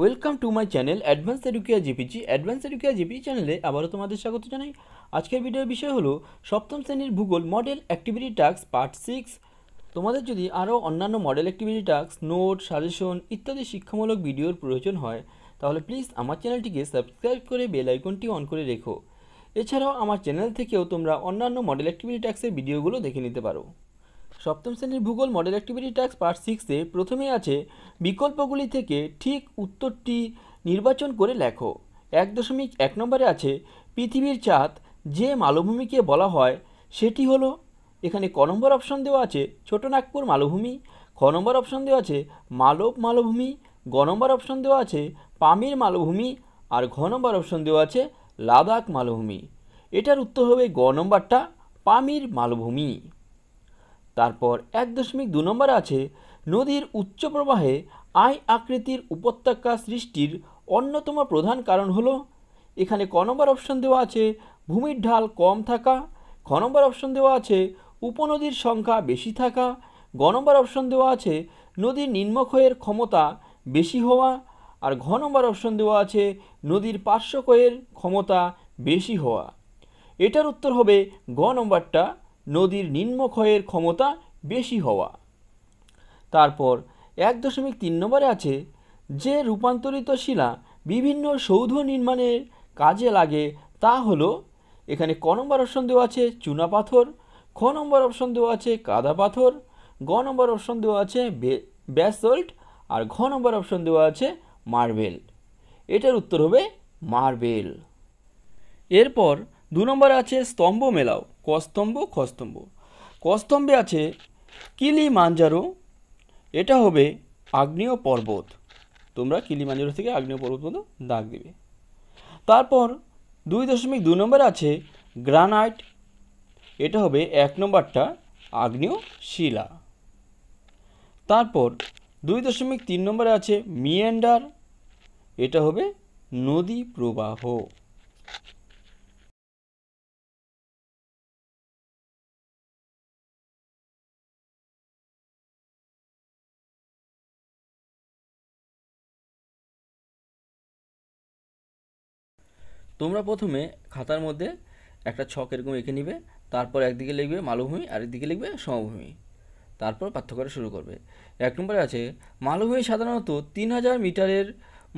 welcome to my channel advance Educia GPG advance Educia GPG চ্যানেলে আবারও তোমাদের স্বাগত জানাই আজকের ভিডিওর বিষয় হলো সপ্তম শ্রেণীর ভূগোল model activity task part six তোমাদের যদি আরও অন্যান্য model activity task note suggestion ইত্যাদি শিক্ষামূলক ভিডিওর প্রয়োজন হয় তাহলে প্লিজ আমার চ্যানেলটিকে সাবস্ক্রাইব করে বেল আইকনটি অন করে রেখো এছাড়াও আমার চ্যানেল থেকেও তোমরা অন্যান্য মডেল অ্যাক্টিভিটি টাস্কের ভিডিওগুলো দেখে নিতে পারো সপ্তম শ্রেণীর ভূগোল মডেল অ্যাক্টিভিটি ট্যাক্স পার্ট সিক্সে প্রথমে আছে বিকল্পগুলি থেকে ঠিক উত্তরটি নির্বাচন করে লেখো এক দশমিক এক নম্বরে আছে পৃথিবীর চাঁদ যে মালভূমিকে বলা হয় সেটি হলো এখানে ক নম্বর অপশন দেওয়া আছে ছোটো নাগপুর মালভূমি খ নম্বর অপশন দেওয়া আছে মালব মালভূমি গ নম্বর অপশন দেওয়া আছে পামির মালভূমি আর ঘ নম্বর অপশন দেওয়া আছে লাদাখ মালভূমি এটার উত্তর হবে গ নম্বরটা পামির মালভূমি তারপর এক দশমিক দু নম্বর আছে নদীর উচ্চ প্রবাহে আই আকৃতির উপত্যকা সৃষ্টির অন্যতম প্রধান কারণ হলো এখানে ক নম্বর অপশন দেওয়া আছে ভূমির ঢাল কম থাকা খ নম্বর অপশন দেওয়া আছে উপনদীর সংখ্যা বেশি থাকা গ নম্বর অপশন দেওয়া আছে নদীর নিম্নক্ষয়ের ক্ষমতা বেশি হওয়া আর ঘ নম্বর অপশন দেওয়া আছে নদীর পার্শ্বক্ষয়ের ক্ষমতা বেশি হওয়া এটার উত্তর হবে গ নম্বরটা নদীর নিম্নক্ষয়ের ক্ষমতা বেশি হওয়া তারপর এক দশমিক তিন নম্বরে আছে যে রূপান্তরিত শিলা বিভিন্ন সৌধ নির্মাণের কাজে লাগে তা হলো এখানে ক নম্বর অপশন দেওয়া আছে চুনা পাথর খ নম্বর অপশন দেওয়া আছে কাদা পাথর গ নম্বর অপশন দেওয়া আছে ব্যাসল্ট আর ঘ নম্বর অপশন দেওয়া আছে মার্বেল এটার উত্তর হবে মার্বেল এরপর দু নম্বরে আছে স্তম্ভ মেলাও কস্তম্ভ খস্তম্ভ কস্তম্ভে আছে কিলি মাঞ্জারো এটা হবে আগ্নেয় পর্বত তোমরা কিলি মাঞ্জারো থেকে আগ্নেয় পর্বত পর্যন্ত দাগ দেবে তারপর দুই দশমিক দু নম্বর আছে গ্রানাইট এটা হবে এক নম্বরটা আগ্নেয় শিলা তারপর দুই দশমিক তিন নম্বরে আছে মিয়েন্ডার এটা হবে নদী প্রবাহ তোমরা প্রথমে খাতার মধ্যে একটা ছক এরকম এঁকে নিবে তারপর একদিকে লিখবে মালভূমি আর একদিকে লিখবে সমভূমি তারপর পার্থক্য শুরু করবে এক নম্বরে আছে মালভূমি সাধারণত তিন হাজার মিটারের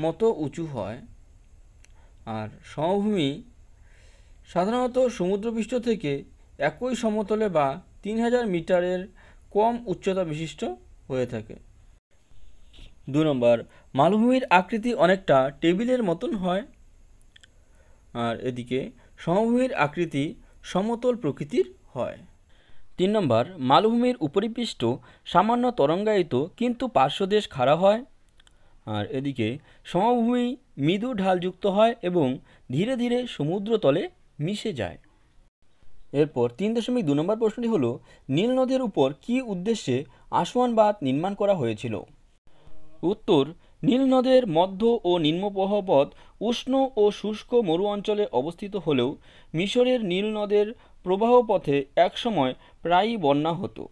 মতো উঁচু হয় আর সমভূমি সাধারণত সমুদ্রপৃষ্ঠ থেকে একই সমতলে বা তিন হাজার মিটারের কম উচ্চতা বিশিষ্ট হয়ে থাকে দু নম্বর মালভূমির আকৃতি অনেকটা টেবিলের মতন হয় আর এদিকে সমভূমির আকৃতি সমতল প্রকৃতির হয় তিন নম্বর মালভূমির উপরিপৃষ্ট সামান্য তরঙ্গায়িত কিন্তু পার্শ্বদেশ খাড়া হয় আর এদিকে সমভূমি মৃদু ঢালযুক্ত হয় এবং ধীরে ধীরে সমুদ্র তলে মিশে যায় এরপর তিন দশমিক দু নম্বর প্রশ্নটি হল নীল নদের উপর কি উদ্দেশ্যে আসমান বাঁধ নির্মাণ করা হয়েছিল উত্তর নীলনদের মধ্য ও নিম্নপহবত উষ্ণ ও শুষ্ক মরু অঞ্চলে অবস্থিত হলেও মিশরের নীলনদের প্রবাহপথে একসময় প্রায়ই বন্যা হতো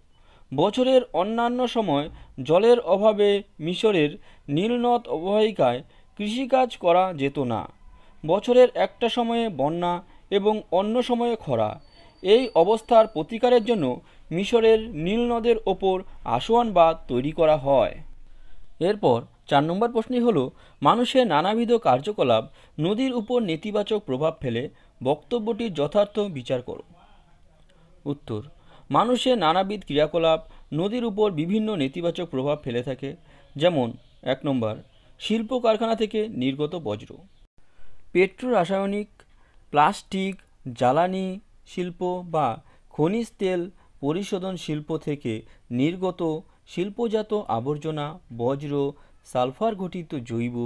বছরের অন্যান্য সময় জলের অভাবে মিশরের নীলনদ অববাহিকায় কৃষিকাজ করা যেত না বছরের একটা সময়ে বন্যা এবং অন্য সময়ে খরা এই অবস্থার প্রতিকারের জন্য মিশরের নীলনদের ওপর আসোয়ান বাঁধ তৈরি করা হয় এরপর চার নম্বর প্রশ্নই হল মানুষের নানাবিধ কার্যকলাপ নদীর উপর নেতিবাচক প্রভাব ফেলে বক্তব্যটির যথার্থ বিচার করো উত্তর মানুষের নানাবিধ ক্রিয়াকলাপ নদীর উপর বিভিন্ন নেতিবাচক প্রভাব ফেলে থাকে যেমন এক নম্বর শিল্প কারখানা থেকে নির্গত বজ্র পেট্রো রাসায়নিক প্লাস্টিক জ্বালানি শিল্প বা খনিজ তেল পরিশোধন শিল্প থেকে নির্গত শিল্পজাত আবর্জনা বজ্র সালফার ঘটিত জৈব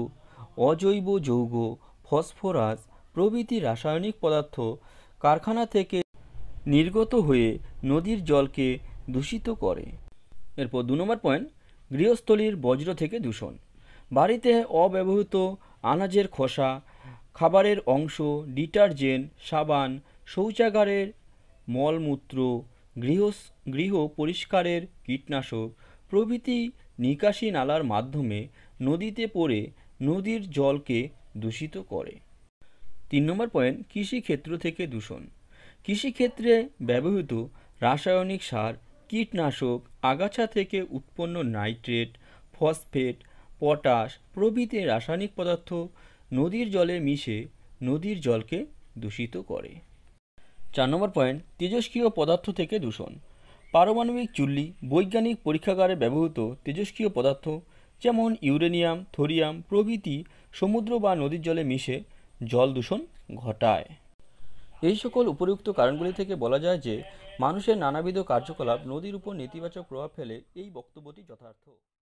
অজৈব যৌগ ফসফরাস প্রভৃতি রাসায়নিক পদার্থ কারখানা থেকে নির্গত হয়ে নদীর জলকে দূষিত করে এরপর দু নম্বর পয়েন্ট গৃহস্থলীর বজ্র থেকে দূষণ বাড়িতে অব্যবহৃত আনাজের খোসা খাবারের অংশ ডিটারজেন্ট সাবান শৌচাগারের মলমূত্র গৃহ গৃহ পরিষ্কারের কীটনাশক প্রভৃতি নিকাশি নালার মাধ্যমে নদীতে পড়ে নদীর জলকে দূষিত করে তিন নম্বর পয়েন্ট কৃষিক্ষেত্র থেকে দূষণ কৃষিক্ষেত্রে ব্যবহৃত রাসায়নিক সার কীটনাশক আগাছা থেকে উৎপন্ন নাইট্রেট ফসফেট পটাশ প্রভৃতি রাসায়নিক পদার্থ নদীর জলে মিশে নদীর জলকে দূষিত করে চার নম্বর পয়েন্ট তেজস্ক্রিয় পদার্থ থেকে দূষণ পারমাণবিক চুল্লি বৈজ্ঞানিক পরীক্ষাগারে ব্যবহৃত তেজস্ক্রিয় পদার্থ যেমন ইউরেনিয়াম থোরিয়াম প্রভৃতি সমুদ্র বা নদীর জলে মিশে জল দূষণ ঘটায় এই সকল উপরুক্ত কারণগুলি থেকে বলা যায় যে মানুষের নানাবিধ কার্যকলাপ নদীর উপর নেতিবাচক প্রভাব ফেলে এই বক্তব্যটি যথার্থ